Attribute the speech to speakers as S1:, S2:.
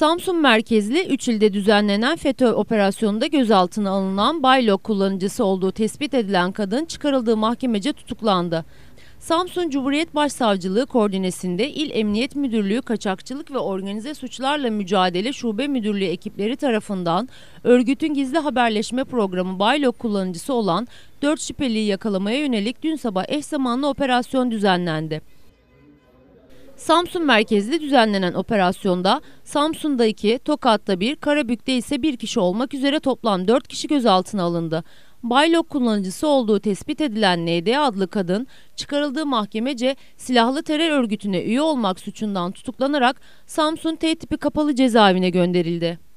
S1: Samsun merkezli 3 ilde düzenlenen FETÖ operasyonunda gözaltına alınan Baylo kullanıcısı olduğu tespit edilen kadın çıkarıldığı mahkemece tutuklandı. Samsun Cumhuriyet Başsavcılığı koordinesinde İl Emniyet Müdürlüğü Kaçakçılık ve Organize Suçlarla Mücadele Şube Müdürlüğü ekipleri tarafından örgütün gizli haberleşme programı Baylok kullanıcısı olan 4 şüpheliyi yakalamaya yönelik dün sabah eş zamanlı operasyon düzenlendi. Samsun merkezli düzenlenen operasyonda Samsun'da 2, Tokat'ta bir Karabük'te ise bir kişi olmak üzere toplam dört kişi gözaltına alındı. Baylok kullanıcısı olduğu tespit edilen ND adlı kadın çıkarıldığı mahkemece silahlı terör örgütüne üye olmak suçundan tutuklanarak Samsun T tipi kapalı cezaevine gönderildi.